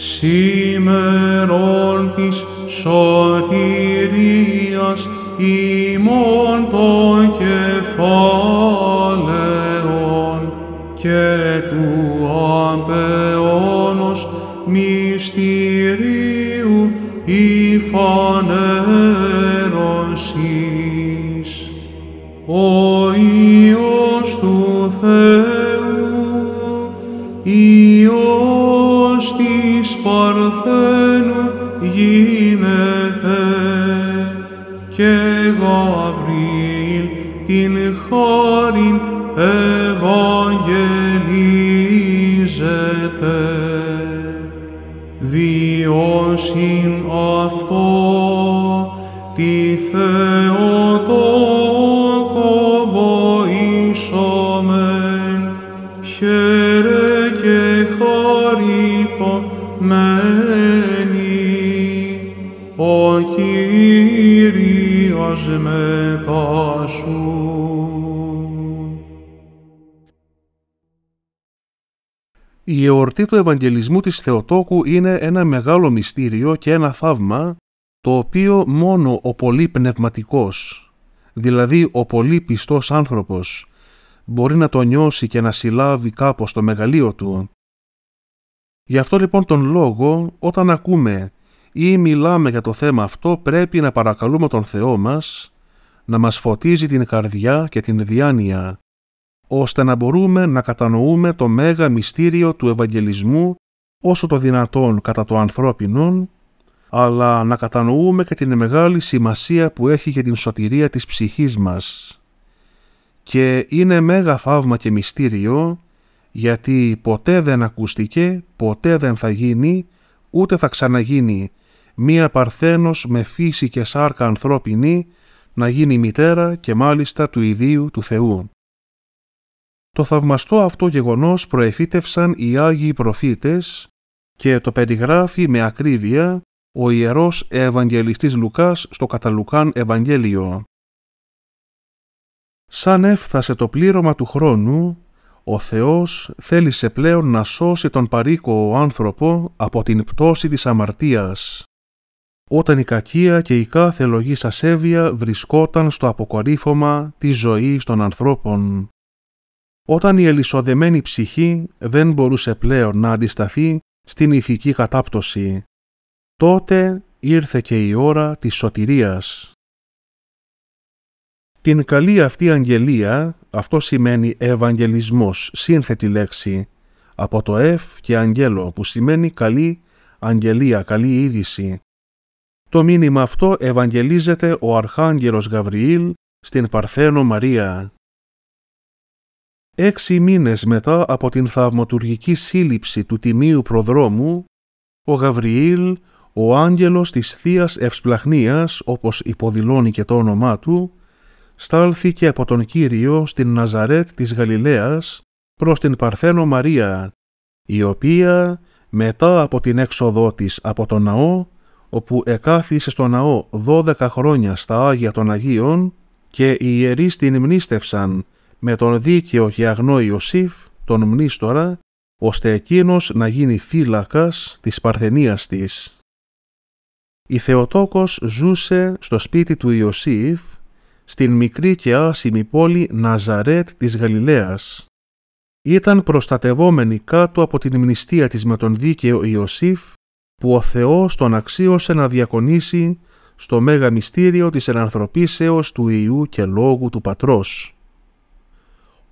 σήμερον της σωτηρίας ημών των κεφάλαιων και του αμπεώνος μυστηρίου υφανέρωσης. Ο Υιός του Θεού Γαβριήλ την χώριν ευαγγελίζεται. Διώσιν αυτό τη Θεό μετά Η εορτή του Ευαγγελισμού της Θεοτόκου είναι ένα μεγάλο μυστήριο και ένα θαύμα, το οποίο μόνο ο πολύ πνευματικός, δηλαδή ο πολύ πιστός άνθρωπος, μπορεί να το νιώσει και να συλλάβει κάπως το μεγαλείο του. Γι' αυτό λοιπόν τον λόγο, όταν ακούμε ή μιλάμε για το θέμα αυτό, πρέπει να παρακαλούμε τον Θεό μας να μας φωτίζει την καρδιά και την διάνοια, ώστε να μπορούμε να κατανοούμε το μέγα μυστήριο του Ευαγγελισμού όσο το δυνατόν κατά το ανθρώπινον, αλλά να κατανοούμε και την μεγάλη σημασία που έχει για την σωτηρία της ψυχής μας. Και είναι μέγα θαύμα και μυστήριο, γιατί ποτέ δεν ακούστηκε, ποτέ δεν θα γίνει, ούτε θα ξαναγίνει μία παρθένος με φύση και σάρκα ανθρώπινη, να γίνει μητέρα και μάλιστα του ιδίου του Θεού. Το θαυμαστό αυτό γεγονός προεφύτευσαν οι Άγιοι Προφήτες και το περιγράφει με ακρίβεια ο Ιερός Ευαγγελιστής Λουκάς στο Καταλουκάν Ευαγγέλιο. Σαν έφθασε το πλήρωμα του χρόνου, ο Θεός θέλησε πλέον να σώσει τον παρικό άνθρωπο από την πτώση της αμαρτίας όταν η κακία και η κάθε λογής ασέβεια βρισκόταν στο αποκορύφωμα της ζωής των ανθρώπων. Όταν η ελισοδεμένη ψυχή δεν μπορούσε πλέον να αντισταθεί στην ηθική κατάπτωση, τότε ήρθε και η ώρα της σωτηρίας. Την καλή αυτή αγγελία, αυτό σημαίνει ευαγγελισμός, σύνθετη λέξη, από το «ευ» και «αγγέλο» που σημαίνει καλή αγγελία, καλή είδηση, το μήνυμα αυτό ευαγγελίζεται ο Αρχάγγελος Γαβριήλ στην Παρθένο Μαρία. Έξι μήνες μετά από την θαυματουργική σύλληψη του Τιμίου Προδρόμου, ο Γαβριήλ, ο άγγελος της θείας Ευσπλαχνίας, όπως υποδηλώνει και το όνομά του, στάλθηκε από τον Κύριο στην Ναζαρέτ της Γαλιλαίας προς την Παρθένο Μαρία, η οποία μετά από την έξοδό της από τον ναό όπου εκάθισε στο ναό δώδεκα χρόνια στα Άγια των Αγίων και οι ιερείς την μνήστευσαν με τον δίκαιο και αγνό Ιωσήφ, τον μνήστορα, ώστε εκείνος να γίνει φύλακας της παρθενίας της. Η Θεοτόκος ζούσε στο σπίτι του Ιωσήφ, στην μικρή και άσημη πόλη Ναζαρέτ της Γαλιλαίας. Ήταν προστατευόμενη κάτω από την μνηστία της με τον δίκαιο Ιωσήφ που ο Θεός τον αξίωσε να διακονήσει στο μέγα μυστήριο της ενανθρωπίσεως του Ιού και Λόγου του Πατρός.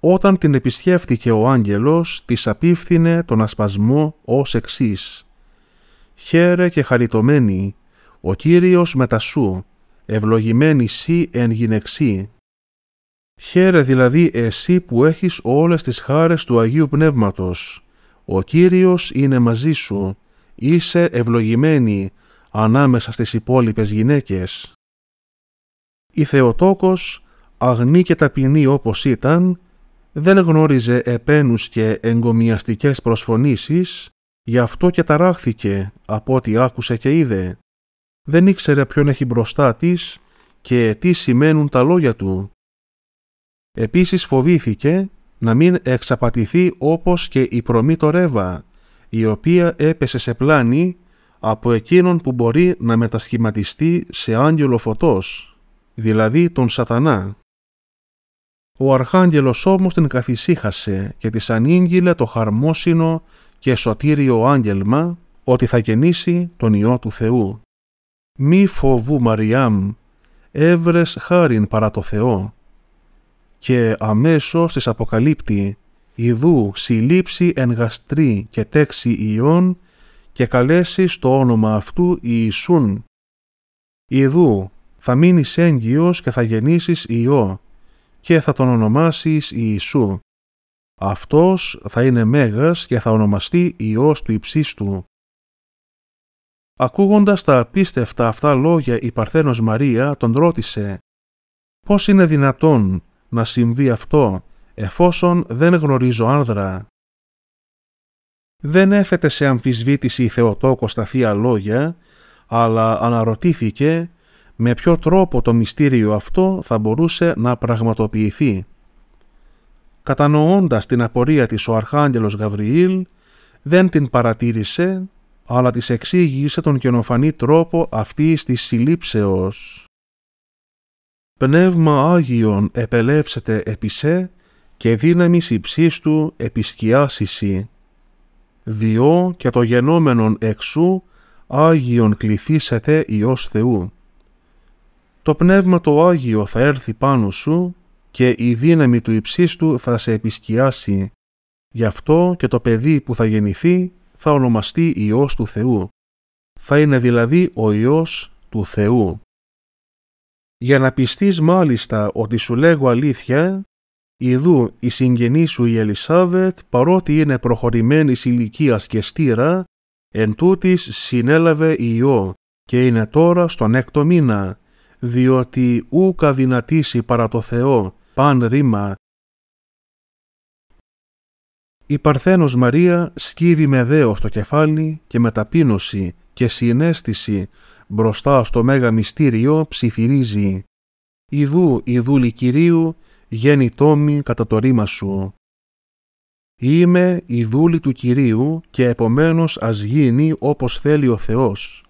Όταν την επισκέφθηκε ο άγγελος, της απίφθινε τον ασπασμό ως εξής. «Χαίρε και χαριτωμένη, ο Κύριος σου, ευλογημένη σύ εν γυναιξή». Χαίρε δηλαδή εσύ που έχεις όλες τις χάρες του Αγίου Πνεύματος. Ο Κύριος είναι μαζί σου είσαι ευλογημένη ανάμεσα στις υπόλοιπες γυναίκες. Η Θεοτόκος, αγνή και ταπεινή όπως ήταν, δεν γνώριζε επένους και εγκομιαστικές προσφωνήσεις, γι' αυτό και ταράχθηκε από ό,τι άκουσε και είδε. Δεν ήξερε ποιον έχει μπροστά της και τι σημαίνουν τα λόγια του. Επίσης φοβήθηκε να μην εξαπατηθεί όπως και η προμή η οποία έπεσε σε πλάνη από εκείνον που μπορεί να μετασχηματιστεί σε άγγελο φωτός, δηλαδή τον σατανά. Ο αρχάγγελος όμως την καθησύχασε και της ανήγγειλε το χαρμόσυνο και σωτήριο άγγελμα ότι θα γεννήσει τον Υιό του Θεού. «Μη φοβού Μαριάμ, έβρες χάριν παρά το Θεό» και αμέσως της αποκαλύπτει ιδού συλλήψη εν γαστρή και τέξη ιών και καλέσει το όνομα αυτού Ιησούν. Ιδού θα μείνεις έγκυος και θα γεννήσεις Υιό και θα τον ονομάσεις Ιησού. Αυτός θα είναι μέγας και θα ονομαστεί Υιός του Υψίστου. Ακούγοντας τα απίστευτα αυτά λόγια η Παρθένος Μαρία τον ρώτησε «Πώς είναι δυνατόν να συμβεί αυτό» εφόσον δεν γνωρίζω άνδρα. Δεν έθετε σε αμφισβήτηση η Θεοτόκος τα θεία λόγια, αλλά αναρωτήθηκε με ποιο τρόπο το μυστήριο αυτό θα μπορούσε να πραγματοποιηθεί. Κατανοώντας την απορία της ο Αρχάγγελος Γαβριήλ, δεν την παρατήρησε, αλλά της εξήγησε τον καινοφανή τρόπο αυτής της συλλήψεως. «Πνεύμα Άγιον επελεύσετε επί και δύναμις του επισκιάσισι, διό και το γενόμενον εξού Άγιον κληθήσετε Υιός Θεού. Το Πνεύμα το Άγιο θα έρθει πάνω σου και η δύναμη του υψίστου θα σε επισκιάσει. Γι' αυτό και το παιδί που θα γεννηθεί θα ονομαστεί Υιός του Θεού. Θα είναι δηλαδή ο Υιός του Θεού. Για να πιστείς μάλιστα ότι σου λέγω αλήθεια, Ιδού η συγγενή σου η Ελισάβετ, παρότι είναι προχωρημένη ηλικίας και στήρα, εν τούτης συνέλαβε ιό και είναι τώρα στον έκτο μήνα, διότι ούκα δυνατήσει παρά το Θεό, παν ρήμα. Η Παρθένος Μαρία σκύβει με δέο το κεφάλι και με ταπείνωση και συνέστηση μπροστά στο μέγα μυστήριο ψιθυρίζει. Ιδού η δούλη Κυρίου τόμη κατά το ρήμα σου. Είμαι η δούλη του Κυρίου και επομένως ας γίνει όπως θέλει ο Θεός.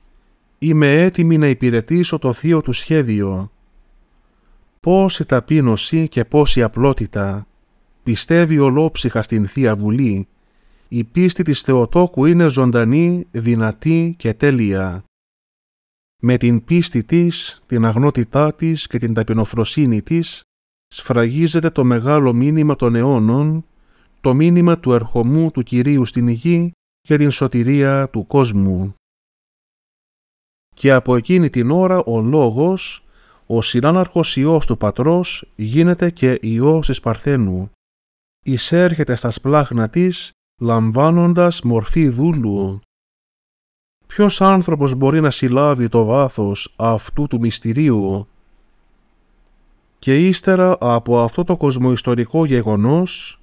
Είμαι έτοιμη να υπηρετήσω το Θείο του σχέδιο. Πόση ταπείνωση και πόση απλότητα. Πιστεύει ολόψυχα στην Θεία Βουλή. Η πίστη της Θεοτόκου είναι ζωντανή, δυνατή και τέλεια. Με την πίστη της, την αγνότητά της και την ταπεινοφροσύνη της, σφραγίζεται το μεγάλο μήνυμα των αιώνων, το μήνυμα του ερχομού του Κυρίου στην γη και την σωτηρία του κόσμου. Και από εκείνη την ώρα ο Λόγος, ο συνάναρχος Υιός του Πατρός, γίνεται και Υιός της Παρθένου. Εισέρχεται στα σπλάχνα της, λαμβάνοντας μορφή δούλου. Ποιος άνθρωπος μπορεί να συλλάβει το βάθος αυτού του μυστηρίου και ύστερα από αυτό το κοσμοϊστορικό γεγονός,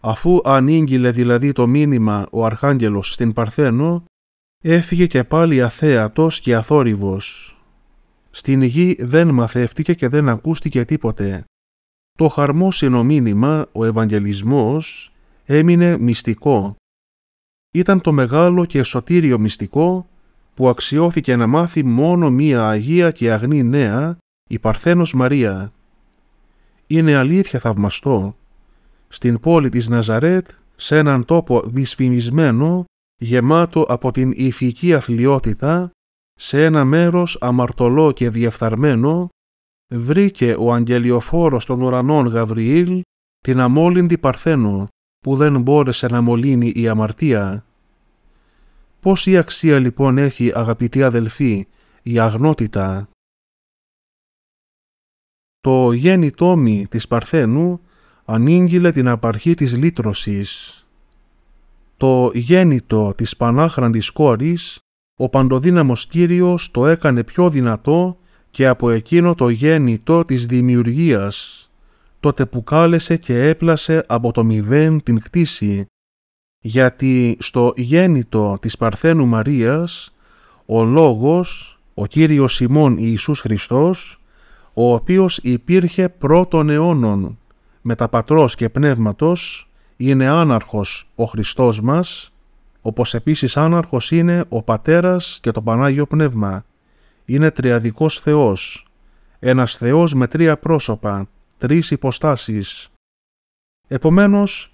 αφού ανήγγειλε δηλαδή το μήνυμα ο Αρχάγγελος στην Παρθένο, έφυγε και πάλι αθέατος και αθόρυβος. Στην γη δεν μαθεύτηκε και δεν ακούστηκε τίποτε. Το χαρμόσυνο μήνυμα, ο Ευαγγελισμός, έμεινε μυστικό. Ήταν το μεγάλο και σωτήριο μυστικό που αξιώθηκε να μάθει μόνο μία Αγία και Αγνή Νέα, η Παρθένος Μαρία είναι αλήθεια θαυμαστό. Στην πόλη της Ναζαρέτ, σε έναν τόπο δυσφημισμένο, γεμάτο από την ηθική αθλειότητα, σε ένα μέρος αμαρτωλό και διεφθαρμένο, βρήκε ο αγγελιοφόρος των ουρανών Γαβριήλ την αμόλυντη Παρθένο, που δεν μπόρεσε να μολύνει η αμαρτία. Πόση αξία λοιπόν έχει αγαπητοί αδελφοί η αγνότητα το γέννη τόμι της Παρθένου ανήγγειλε την απαρχή της λύτρωσης. Το γέννητο της πανάχραντης κόρης, ο παντοδύναμος Κύριος το έκανε πιο δυνατό και από εκείνο το γέννητο της δημιουργίας, τότε που κάλεσε και έπλασε από το μηδέν την κτήση, γιατί στο γέννητο της Παρθένου Μαρίας, ο Λόγος, ο Κύριος Σιμών Ιησούς Χριστός, ο οποίος υπήρχε πρώτων αιώνων, τα πατρός και πνεύματος, είναι άναρχος ο Χριστός μας, όπως επίσης άναρχος είναι ο Πατέρας και το Πανάγιο Πνεύμα. Είναι τριαδικός Θεός, ένας Θεός με τρία πρόσωπα, τρεις υποστάσεις. Επομένως,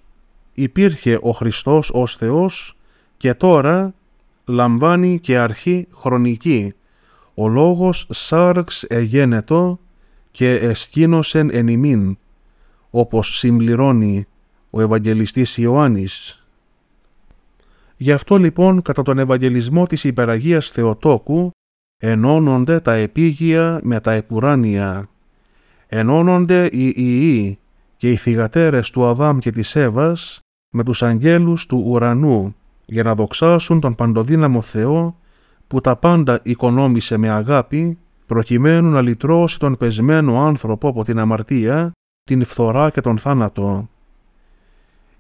υπήρχε ο Χριστός ως Θεός και τώρα λαμβάνει και αρχή χρονική. Ο λόγος σάρξ εγένετο και εσκήνωσεν εν ημίν, όπως συμπληρώνει ο Ευαγγελιστής Ιωάννης. Γι' αυτό λοιπόν κατά τον Ευαγγελισμό της Υπεραγίας Θεοτόκου ενώνονται τα επίγεια με τα επουράνια. Ενώνονται οι ιοί και οι θυγατέρες του Αδάμ και της Εύας με τους αγγέλους του ουρανού για να δοξάσουν τον παντοδύναμο Θεό που τα πάντα οικονόμησε με αγάπη προκειμένου να λυτρώσει τον πεσμένο άνθρωπο από την αμαρτία, την φθορά και τον θάνατο.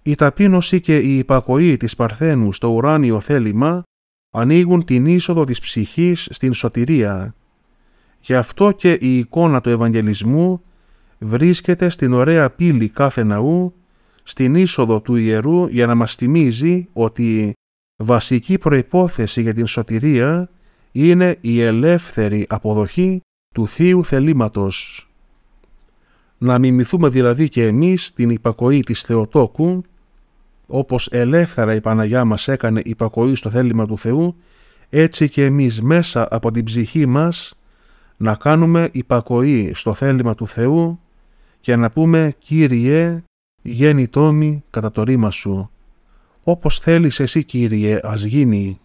Η ταπείνωση και η υπακοή της Παρθένου στο ουράνιο θέλημα ανοίγουν την είσοδο της ψυχής στην σωτηρία. Γι' αυτό και η εικόνα του Ευαγγελισμού βρίσκεται στην ωραία πύλη κάθε ναού, στην είσοδο του ιερού για να μας θυμίζει ότι βασική προϋπόθεση για την σωτηρία είναι η ελεύθερη αποδοχή του Θείου θελήματος. Να μιμηθούμε δηλαδή και εμείς την υπακοή της Θεοτόκου, όπως ελεύθερα η Παναγιά μας έκανε υπακοή στο θέλημα του Θεού, έτσι και εμείς μέσα από την ψυχή μας να κάνουμε υπακοή στο θέλημα του Θεού και να πούμε «Κύριε, γέννη τόμη κατά το ρήμα σου, όπως θέλεις εσύ Κύριε, ας γίνει».